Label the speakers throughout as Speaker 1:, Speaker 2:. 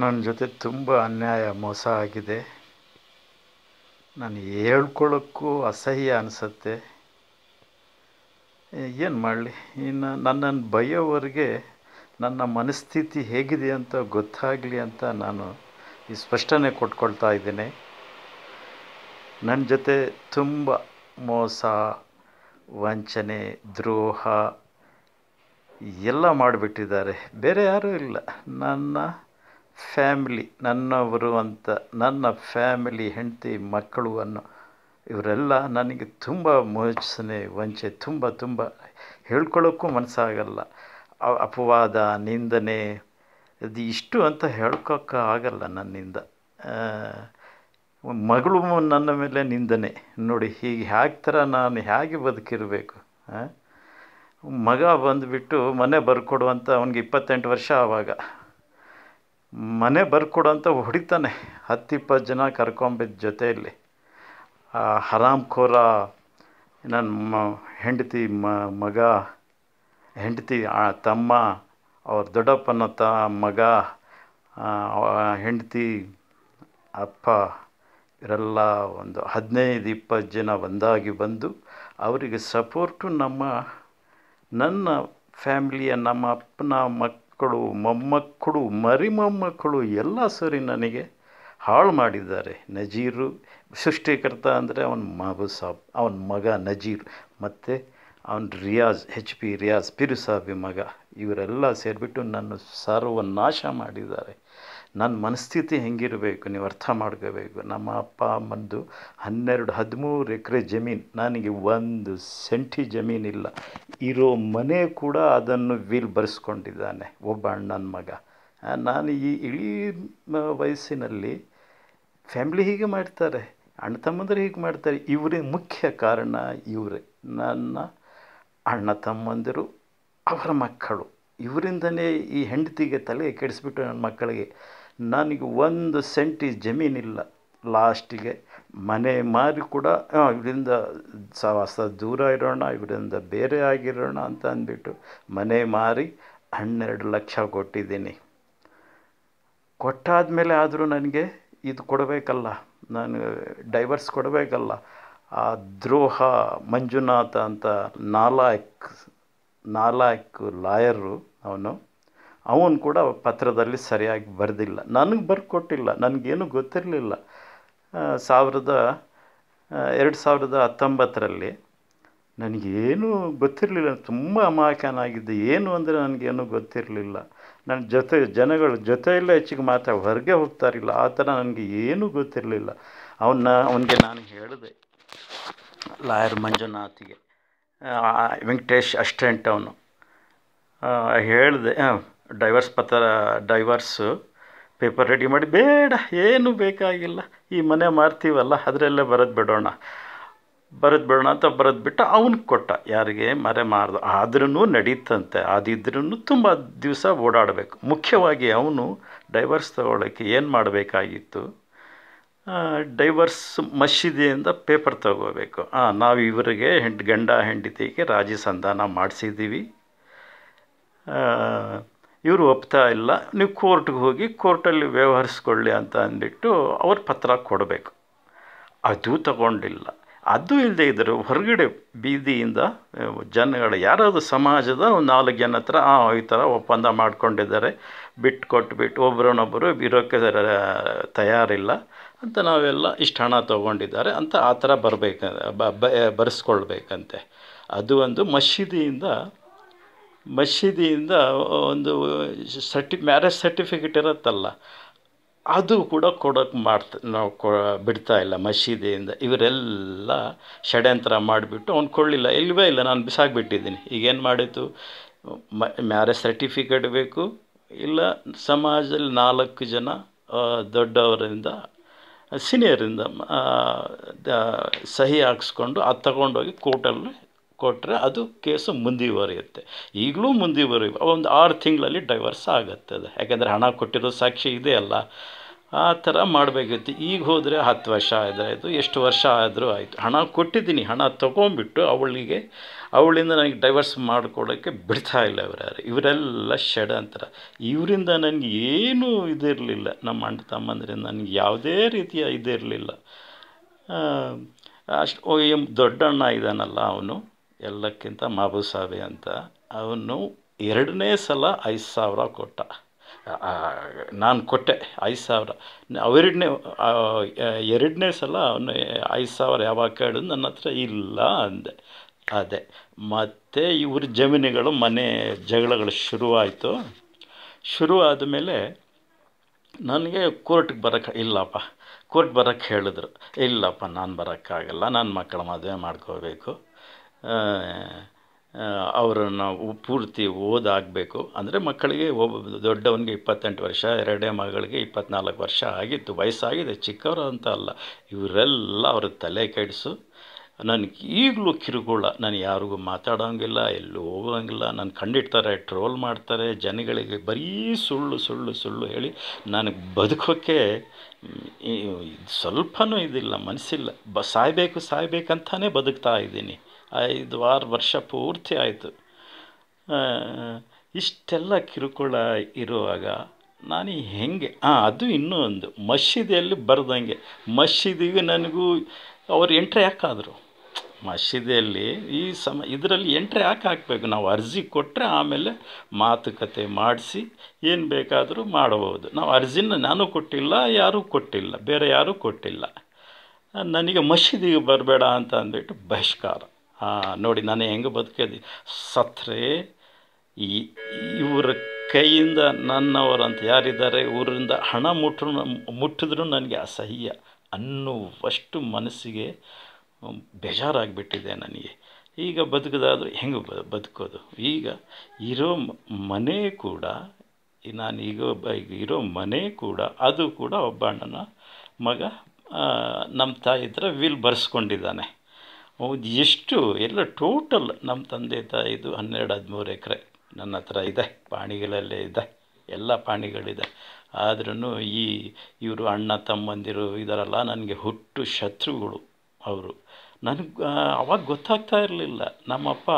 Speaker 1: ನನ್ನ ಜೊತೆ ತುಂಬ ಅನ್ಯಾಯ ಮೋಸ ಆಗಿದೆ ನಾನು ಹೇಳ್ಕೊಳ್ಳೋಕ್ಕೂ ಅಸಹ್ಯ ಅನಿಸುತ್ತೆ ಏನು ಮಾಡಲಿ ಇನ್ನು ನನ್ನನ್ನು ಬೈಯೋವರೆಗೆ ನನ್ನ ಮನಸ್ಥಿತಿ ಹೇಗಿದೆ ಅಂತ ಗೊತ್ತಾಗಲಿ ಅಂತ ನಾನು ಈ ಸ್ಪಷ್ಟನೆ ಕೊಟ್ಕೊಳ್ತಾ ಇದ್ದೀನಿ ನನ್ನ ಜೊತೆ ತುಂಬ ಮೋಸ ವಂಚನೆ ದ್ರೋಹ ಎಲ್ಲ ಮಾಡಿಬಿಟ್ಟಿದ್ದಾರೆ ಬೇರೆ ಯಾರೂ ಇಲ್ಲ ನನ್ನ ಫ್ಯಾಮಿಲಿ ನನ್ನವರು ಅಂತ ನನ್ನ ಫ್ಯಾಮಿಲಿ ಹೆಂಡತಿ ಮಕ್ಕಳು ಅನ್ನೋ ಇವರೆಲ್ಲ ನನಗೆ ತುಂಬ ಮೋಚನೆ ವಂಚೆ ತುಂಬ ತುಂಬ ಹೇಳ್ಕೊಳ್ಳೋಕ್ಕೂ ಮನಸ್ಸಾಗಲ್ಲ ಅಪವಾದ ನಿಂದನೆ ಅದು ಇಷ್ಟು ಅಂತ ಹೇಳ್ಕೊಕ್ಕೆ ಆಗಲ್ಲ ನನ್ನಿಂದ ಮಗಳು ನನ್ನ ಮೇಲೆ ನಿಂದನೆ ನೋಡಿ ಹೀಗೆ ಹ್ಯಾಕ್ ಥರ ನಾನು ಹೇಗೆ ಬದುಕಿರಬೇಕು ಮಗ ಬಂದುಬಿಟ್ಟು ಮನೆ ಬರ್ಕೊಡುವಂಥ ಅವನಿಗೆ ಇಪ್ಪತ್ತೆಂಟು ವರ್ಷ ಆವಾಗ ಮನೆ ಬರ್ಕೊಡು ಅಂತ ಹೊಡಿತಾನೆ ಹತ್ತಿಪ್ಪತ್ತು ಜನ ಕರ್ಕೊಂಬಿದ್ದ ಜೊತೆಯಲ್ಲಿ ಆ ಹರಾಮ್ಖೋರ ನನ್ನ ಮ ಹೆಂಡತಿ ಮಗ ಹೆಂಡತಿ ತಮ್ಮ ಅವ್ರ ದೊಡ್ಡಪ್ಪನ ತ ಮಗ ಹೆಂಡತಿ ಅಪ್ಪ ಇವರೆಲ್ಲ ಒಂದು ಹದಿನೈದು ಇಪ್ಪತ್ತು ಜನ ಒಂದಾಗಿ ಬಂದು ಅವರಿಗೆ ಸಪೋರ್ಟು ನಮ್ಮ ನನ್ನ ಫ್ಯಾಮಿಲಿಯ ನಮ್ಮ ಅಪ್ಪನ ಮಕ್ ಮಕ್ಕಳು ಮೊಮ್ಮಕ್ಕಳು ಮರಿ ಮೊಮ್ಮಕ್ಕಳು ಎಲ್ಲ ಸರಿ ನನಗೆ ಹಾಳು ಮಾಡಿದ್ದಾರೆ ನಜೀರು ಸೃಷ್ಟಿಕರ್ತ ಅಂದರೆ ಅವನ ಮಗು ಸಾಬ್ ಅವನ ಮಗ ನಜೀರ್ ಮತ್ತು ಅವನ ರಿಯಾಜ್ ಹೆಚ್ ಪಿ ರಿಯಾಜ್ ಪಿರು ಸಾಬಿ ಮಗ ಇವರೆಲ್ಲ ಸೇರಿಬಿಟ್ಟು ನನ್ನ ಸರ್ವನಾಶ ಮಾಡಿದ್ದಾರೆ ನನ್ನ ಮನಸ್ಥಿತಿ ಹೆಂಗಿರಬೇಕು ನೀವು ಅರ್ಥ ಮಾಡ್ಕೋಬೇಕು ನಮ್ಮ ಅಪ್ಪ ಅಮ್ಮಂದು ಹನ್ನೆರಡು ಹದಿಮೂರು ಎಕರೆ ಜಮೀನು ನನಗೆ ಒಂದು ಸೆಂಟಿ ಜಮೀನಿಲ್ಲ ಇರೋ ಮನೆ ಕೂಡ ಅದನ್ನು ವೀಲ್ ಬರೆಸ್ಕೊಂಡಿದ್ದಾನೆ ಒಬ್ಬ ಅಣ್ಣನ ಮಗ ನಾನು ಈ ಇಳೀ ವಯಸ್ಸಿನಲ್ಲಿ ಫ್ಯಾಮಿಲಿ ಹೀಗೆ ಮಾಡ್ತಾರೆ ಅಣ್ಣ ತಮ್ಮಂದರು ಹೀಗೆ ಮಾಡ್ತಾರೆ ಇವರೇ ಮುಖ್ಯ ಕಾರಣ ಇವರೇ ನನ್ನ ಅಣ್ಣ ತಮ್ಮಂದಿರು ಅವರ ಮಕ್ಕಳು ಇವರಿಂದನೇ ಈ ಹೆಂಡತಿಗೆ ತಲೆ ಕೆಡಿಸ್ಬಿಟ್ಟು ನನ್ನ ಮಕ್ಕಳಿಗೆ ನನಗೆ ಒಂದು ಸೆಂಟಿ ಜಮೀನಿಲ್ಲ ಲಾಸ್ಟಿಗೆ ಮನೆ ಮಾರಿ ಕೂಡ ಇವರಿಂದ ಸಹವಾಸ ದೂರ ಇರೋಣ ಇವರಿಂದ ಬೇರೆ ಆಗಿರೋಣ ಅಂತ ಅಂದ್ಬಿಟ್ಟು ಮನೆ ಮಾರಿ ಹನ್ನೆರಡು ಲಕ್ಷ ಕೊಟ್ಟಿದ್ದೀನಿ ಕೊಟ್ಟಾದ ಮೇಲೆ ಆದರೂ ನನಗೆ ಇದು ಕೊಡಬೇಕಲ್ಲ ನಾನು ಡೈವರ್ಸ್ ಕೊಡಬೇಕಲ್ಲ ಆ ದ್ರೋಹ ಮಂಜುನಾಥ ಅಂತ ನಾಲಾಯಕ್ ನಾಲಾಯಕ್ ಲಾಯರು ಅವನು ಅವನು ಕೂಡ ಪತ್ರದಲ್ಲಿ ಸರಿಯಾಗಿ ಬರೆದಿಲ್ಲ ನನಗೆ ಬರ್ಕೊಟ್ಟಿಲ್ಲ ನನಗೇನು ಗೊತ್ತಿರಲಿಲ್ಲ ಸಾವಿರದ ಎರಡು ಸಾವಿರದ ಹತ್ತೊಂಬತ್ತರಲ್ಲಿ ನನಗೇನು ಗೊತ್ತಿರಲಿಲ್ಲ ತುಂಬ ಅಮಾಯಕನಾಗಿದ್ದೆ ಏನು ಅಂದರೆ ನನಗೇನು ಗೊತ್ತಿರಲಿಲ್ಲ ನನ್ನ ಜೊತೆ ಜನಗಳು ಜೊತೆಯಲ್ಲೇ ಹೆಚ್ಚಿಗೆ ಮಾತ್ರ ಹೊರಗೆ ಹೋಗ್ತಾರಿಲ್ಲ ಆ ಥರ ನನಗೆ ಏನೂ ಗೊತ್ತಿರಲಿಲ್ಲ ಅವನ್ನ ಅವನಿಗೆ ನಾನು ಹೇಳಿದೆ ಲಾಯರ್ ಮಂಜುನಾಥಿಗೆ ವೆಂಕಟೇಶ್ ಅಸ್ಟೆಂಟ್ ಅವನು ಹೇಳಿದೆ ಡೈವರ್ಸ್ ಪತ್ರ ಡೈವರ್ಸು ಪೇಪರ್ ರೆಡಿ ಮಾಡಿ ಬೇಡ ಏನು ಬೇಕಾಗಿಲ್ಲ ಈ ಮನೆ ಮಾರ್ತೀವಲ್ಲ ಅದರಲ್ಲೇ ಬರೋದು ಬಿಡೋಣ ಬರೋದು ಬಿಡೋಣ ಅಂತ ಬರೋದು ಬಿಟ್ಟು ಅವನಿಗೆ ಕೊಟ್ಟ ಯಾರಿಗೆ ಮರೆ ಮಾರ್ದು ಆದ್ರೂ ನಡೀತಂತೆ ಅದಿದ್ರೂ ತುಂಬ ದಿವಸ ಓಡಾಡಬೇಕು ಮುಖ್ಯವಾಗಿ ಅವನು ಡೈವರ್ಸ್ ತಗೊಳ್ಳೋಕ್ಕೆ ಏನು ಮಾಡಬೇಕಾಗಿತ್ತು ಡೈವರ್ಸ್ ಮಸೀದಿಯಿಂದ ಪೇಪರ್ ತಗೋಬೇಕು ಹಾಂ ನಾವು ಇವರಿಗೆ ಹೆಂಡ್ ಗಂಡ ಹೆಂಡತಿಗೆ ರಾಜಿ ಸಂಧಾನ ಮಾಡಿಸಿದ್ದೀವಿ ಇವರು ಒಪ್ತಾ ಇಲ್ಲ ನೀವು ಕೋರ್ಟ್ಗೆ ಹೋಗಿ ಕೋರ್ಟಲ್ಲಿ ವ್ಯವಹರಿಸ್ಕೊಳ್ಳಿ ಅಂತ ಅಂದ್ಬಿಟ್ಟು ಅವ್ರ ಪತ್ರ ಕೊಡಬೇಕು ಅದು ತಗೊಂಡಿಲ್ಲ ಅದು ಇಲ್ಲದೆ ಇದ್ದರೆ ಹೊರಗಡೆ ಬೀದಿಯಿಂದ ಜನಗಳ ಯಾರಾದರೂ ಸಮಾಜದ ಒಂದು ನಾಲ್ಕು ಜನ ಹತ್ರ ಈ ಥರ ಒಪ್ಪಂದ ಮಾಡ್ಕೊಂಡಿದ್ದಾರೆ ಬಿಟ್ಟು ಕೊಟ್ಬಿಟ್ಟು ಒಬ್ಬರನ್ನೊಬ್ಬರು ಇರೋಕ್ಕೆ ತಯಾರಿಲ್ಲ ಅಂತ ನಾವೆಲ್ಲ ಇಷ್ಟು ಹಣ ತೊಗೊಂಡಿದ್ದಾರೆ ಅಂತ ಆ ಥರ ಬರಬೇಕು ಬರೆಸ್ಕೊಳ್ಬೇಕಂತೆ ಅದು ಒಂದು ಮಸೀದಿಯಿಂದ ಮಸೀದಿಯಿಂದ ಒಂದು ಸರ್ಟಿ ಮ್ಯಾರೇಜ್ ಸರ್ಟಿಫಿಕೇಟ್ ಇರುತ್ತಲ್ಲ ಅದು ಕೂಡ ಕೊಡೋಕ್ಕೆ ಮಾಡ್ತ ನಾವು ಕೊ ಬಿಡ್ತಾ ಇಲ್ಲ ಮಸೀದಿಯಿಂದ ಇವರೆಲ್ಲ ಷಡ್ಯಂತ್ರ ಮಾಡಿಬಿಟ್ಟು ಅವ್ನು ಕೊಡಲಿಲ್ಲ ಇಲ್ಲವೇ ಇಲ್ಲ ನಾನು ಬಿಸಾಕ್ಬಿಟ್ಟಿದ್ದೀನಿ ಈಗೇನು ಮಾಡಿತ್ತು ಮ್ಯಾರೇಜ್ ಸರ್ಟಿಫಿಕೇಟ್ ಬೇಕು ಇಲ್ಲ ಸಮಾಜದಲ್ಲಿ ನಾಲ್ಕು ಜನ ದೊಡ್ಡವರಿಂದ ಸೀನಿಯರಿಂದ ಸಹಿ ಹಾಕ್ಸ್ಕೊಂಡು ಅದು ತಗೊಂಡೋಗಿ ಕೋರ್ಟಲ್ಲಿ ಕೊಟ್ಟರೆ ಅದು ಕೇಸು ಮುಂದುವರಿಯುತ್ತೆ ಈಗಲೂ ಮುಂದುವರಿಯುವ ಒಂದು ಆರು ತಿಂಗಳಲ್ಲಿ ಡೈವರ್ಸ್ ಅದು ಯಾಕೆಂದರೆ ಹಣ ಕೊಟ್ಟಿರೋ ಸಾಕ್ಷಿ ಇದೆಯಲ್ಲ ಅಲ್ಲ ಆ ಥರ ಮಾಡಬೇಕಿತ್ತು ಈಗ ಹೋದರೆ ಹತ್ತು ವರ್ಷ ಆದಾಯಿತು ಎಷ್ಟು ವರ್ಷ ಆದರೂ ಆಯಿತು ಹಣ ಕೊಟ್ಟಿದ್ದೀನಿ ಹಣ ತೊಗೊಂಬಿಟ್ಟು ಅವಳಿಗೆ ಅವಳಿಂದ ನನಗೆ ಡೈವರ್ಸ್ ಮಾಡಿಕೊಡೋಕ್ಕೆ ಬಿಡ್ತಾ ಇಲ್ಲ ಇವರ್ಯಾರು ಇವರೆಲ್ಲ ಅಂತಾರೆ ಇವರಿಂದ ನನಗೆ ಏನೂ ಇದಿರಲಿಲ್ಲ ನಮ್ಮ ಅಣ್ಣ ತಮ್ಮಂದ್ರಿಂದ ನನಗೆ ಯಾವುದೇ ರೀತಿಯ ಇದಿರಲಿಲ್ಲ ಅಷ್ಟು ದೊಡ್ಡ ದೊಡ್ಡಣ್ಣ ಇದ್ದಾನಲ್ಲ ಅವನು ಎಲ್ಲಕ್ಕಿಂತ ಮಾಬೂಸಾಬಿ ಅಂತ ಅವನು ಎರಡನೇ ಸಲ ಐದು ಸಾವಿರ ಕೊಟ್ಟ ನಾನು ಕೊಟ್ಟೆ ಐದು ಸಾವಿರ ಅವೆರಡನೇ ಎರಡನೇ ಸಲ ಅವನು ಐದು ಸಾವಿರ ಯಾವಾಗ ಕೇಳಿದ್ರು ನನ್ನ ಹತ್ರ ಇಲ್ಲ ಅಂದೆ ಅದೇ ಮತ್ತು ಇವ್ರ ಜಮೀನುಗಳು ಮನೆ ಜಗಳಗಳು ಶುರುವಾಯಿತು ಶುರು ಆದಮೇಲೆ ನನಗೆ ಕೋರ್ಟ್ಗೆ ಬರೋಕ್ಕೆ ಇಲ್ಲಪ್ಪ ಕೋರ್ಟ್ ಬರೋಕ್ಕೆ ಹೇಳಿದ್ರು ಇಲ್ಲಪ್ಪ ನಾನು ಬರೋಕ್ಕಾಗಲ್ಲ ನನ್ನ ಮಕ್ಕಳ ಮದುವೆ ಮಾಡ್ಕೋಬೇಕು ಅವರನ್ನ ಪೂರ್ತಿ ಓದಾಗಬೇಕು ಅಂದರೆ ಮಕ್ಕಳಿಗೆ ಒಬ್ಬ ದೊಡ್ಡವನಿಗೆ ಇಪ್ಪತ್ತೆಂಟು ವರ್ಷ ಎರಡೇ ಮಗಳಿಗೆ ಇಪ್ಪತ್ತ್ನಾಲ್ಕು ವರ್ಷ ಆಗಿತ್ತು ವಯಸ್ಸಾಗಿದೆ ಚಿಕ್ಕವರು ಅಂತ ಅಲ್ಲ ಇವರೆಲ್ಲ ಅವ್ರ ತಲೆ ಕೆಡಿಸು ನನಗೆ ಈಗಲೂ ಕಿರುಕುಳ ನಾನು ಯಾರಿಗೂ ಮಾತಾಡೋಂಗಿಲ್ಲ ಎಲ್ಲೂ ಹೋಗೋಂಗಿಲ್ಲ ನಾನು ಕಂಡಿಡ್ತಾರೆ ಟ್ರೋಲ್ ಮಾಡ್ತಾರೆ ಜನಗಳಿಗೆ ಬರೀ ಸುಳ್ಳು ಸುಳ್ಳು ಸುಳ್ಳು ಹೇಳಿ ನನಗೆ ಬದುಕೋಕ್ಕೆ ಸ್ವಲ್ಪನೂ ಇದಿಲ್ಲ ಮನಸ್ಸಿಲ್ಲ ಬ ಸಾಯಬೇಕು ಸಾಯಬೇಕಂತಾನೇ ಬದುಕ್ತಾ ಇದ್ದೀನಿ ಐದು ವಾರ ವರ್ಷ ಪೂರ್ತಿ ಆಯಿತು ಇಷ್ಟೆಲ್ಲ ಕಿರುಕುಳ ಇರುವಾಗ ನಾನು ಹೆಂಗೆ ಹಾಂ ಅದು ಇನ್ನೂ ಒಂದು ಮಸೀದಿಯಲ್ಲಿ ಬರೆದಂಗೆ ಮಸೀದಿಗೆ ನನಗೂ ಅವ್ರು ಎಂಟ್ರಿ ಹಾಕಾದರು ಮಸೀದಿಯಲ್ಲಿ ಈ ಸಮ ಇದರಲ್ಲಿ ಎಂಟ್ರಿ ಯಾಕೆ ಹಾಕಬೇಕು ನಾವು ಅರ್ಜಿ ಕೊಟ್ಟರೆ ಆಮೇಲೆ ಮಾತುಕತೆ ಮಾಡಿಸಿ ಏನು ಬೇಕಾದರೂ ಮಾಡಬಹುದು ನಾವು ಅರ್ಜಿನ ನಾನು ಕೊಟ್ಟಿಲ್ಲ ಯಾರೂ ಕೊಟ್ಟಿಲ್ಲ ಬೇರೆ ಯಾರೂ ಕೊಟ್ಟಿಲ್ಲ ನನಗೆ ಮಸೀದಿಗೆ ಬರಬೇಡ ಅಂತ ಅಂದ್ಬಿಟ್ಟು ಬಹಿಷ್ಕಾರ ನೋಡಿ ನಾನು ಹೆಂಗೆ ಬದುಕೋದು ಸತ್ರೆ ಈ ಇವರ ಕೈಯಿಂದ ನನ್ನವರಂತ ಯಾರಿದ್ದಾರೆ ಊರಿಂದ ಹಣ ಮುಟ್ಟ ಮುಟ್ಟಿದ್ರೂ ನನಗೆ ಅಸಹ್ಯ ಅನ್ನುವಷ್ಟು ಮನಸ್ಸಿಗೆ ಬೇಜಾರಾಗಿಬಿಟ್ಟಿದೆ ನನಗೆ ಈಗ ಬದುಕದಾದರೂ ಹೆಂಗೆ ಬ ಬದುಕೋದು ಈಗ ಇರೋ ಮನೆ ಕೂಡ ನಾನು ಈಗ ಇರೋ ಮನೆ ಕೂಡ ಅದು ಕೂಡ ಒಬ್ಬ ಅಣ್ಣನ ಮಗ ನಮ್ಮ ತಾಯಿ ಹತ್ರ ವಿಲ್ ಬರೆಸ್ಕೊಂಡಿದ್ದಾನೆ ಎಷ್ಟು ಎಲ್ಲ ಟೋಟಲ್ ನಮ್ಮ ತಂದೆ ತಾಯಿದು ಹನ್ನೆರಡು ಹದಿಮೂರು ಎಕರೆ ನನ್ನ ಹತ್ರ ಇದೆ ಪಾಣಿಗಳಲ್ಲೇ ಇದೆ ಎಲ್ಲ ಪಾಣಿಗಳಿದೆ ಆದ್ರೂ ಈ ಇವರು ಅಣ್ಣ ತಮ್ಮಂದಿರು ಇದರಲ್ಲ ನನಗೆ ಹುಟ್ಟು ಶತ್ರುಗಳು ಅವರು ನನಗೆ ಅವಾಗ ಗೊತ್ತಾಗ್ತಾ ಇರಲಿಲ್ಲ ನಮ್ಮಪ್ಪ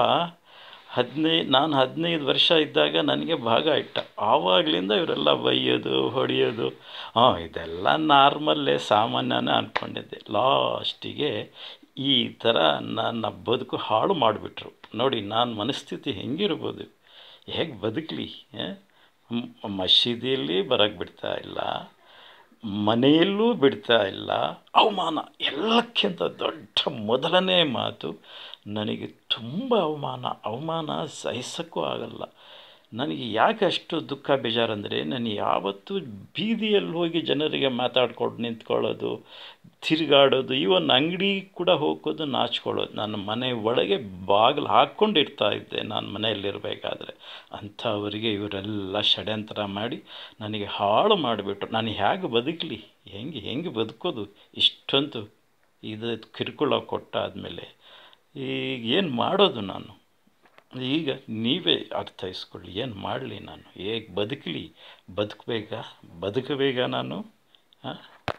Speaker 1: ಹದಿನೈ ನಾನು ಹದಿನೈದು ವರ್ಷ ಇದ್ದಾಗ ನನಗೆ ಭಾಗ ಇಟ್ಟ ಆವಾಗಲಿಂದ ಇವರೆಲ್ಲ ಬೈಯೋದು ಹೊಡೆಯೋದು ಹಾಂ ಇದೆಲ್ಲ ನಾರ್ಮಲ್ಲೇ ಸಾಮಾನ್ಯನೇ ಅಂದ್ಕೊಂಡಿದ್ದೆ ಲಾಸ್ಟಿಗೆ ಈ ಥರ ನನ್ನ ಬದುಕು ಹಾಳು ಮಾಡಿಬಿಟ್ರು ನೋಡಿ ನಾನು ಮನಸ್ಥಿತಿ ಹೆಂಗಿರ್ಬೋದು ಹೇಗೆ ಬದುಕಲಿ ಮಸೀದಿಯಲ್ಲಿ ಬರಕ್ಕೆ ಬಿಡ್ತಾ ಇಲ್ಲ ಮನೆಯಲ್ಲೂ ಬಿಡ್ತಾ ಇಲ್ಲ ಅವಮಾನ ಎಲ್ಲಕ್ಕಿಂತ ದೊಡ್ಡ ಮೊದಲನೇ ಮಾತು ನನಗೆ ತುಂಬ ಅವಮಾನ ಅವಮಾನ ಸಹಿಸೋಕ್ಕೂ ಆಗಲ್ಲ ನನಗೆ ಯಾಕೆ ಅಷ್ಟು ದುಃಖ ಬೇಜಾರಂದರೆ ನಾನು ಯಾವತ್ತೂ ಬೀದಿಯಲ್ಲಿ ಹೋಗಿ ಜನರಿಗೆ ಮಾತಾಡ್ಕೊಂಡು ನಿಂತ್ಕೊಳ್ಳೋದು ತಿರುಗಾಡೋದು ಈವನ್ ಅಂಗಡಿ ಕೂಡ ಹೋಗೋದು ನಾಚ್ಕೊಳ್ಳೋದು ನನ್ನ ಮನೆ ಒಳಗೆ ಬಾಗಿಲು ಹಾಕ್ಕೊಂಡಿರ್ತಾ ಇದ್ದೆ ನಾನು ಮನೆಯಲ್ಲಿರಬೇಕಾದ್ರೆ ಅಂಥವರಿಗೆ ಇವರೆಲ್ಲ ಷಡ್ಯಂತರ ಮಾಡಿ ನನಗೆ ಹಾಳು ಮಾಡಿಬಿಟ್ರು ನಾನು ಹೇಗೆ ಬದುಕಲಿ ಹೆಂಗೆ ಹೆಂಗೆ ಬದುಕೋದು ಇಷ್ಟೊಂದು ಇದು ಕಿರುಕುಳ ಕೊಟ್ಟಾದಮೇಲೆ ಈಗ ಏನು ಮಾಡೋದು ನಾನು ಈಗ ನೀವೇ ಅರ್ಥೈಸ್ಕೊಳ್ಳಿ ಏನು ಮಾಡಲಿ ನಾನು ಹೇಗೆ ಬದುಕಲಿ ಬದುಕಬೇಕಾ ಬದುಕಬೇಕಾ ನಾನು ಹಾಂ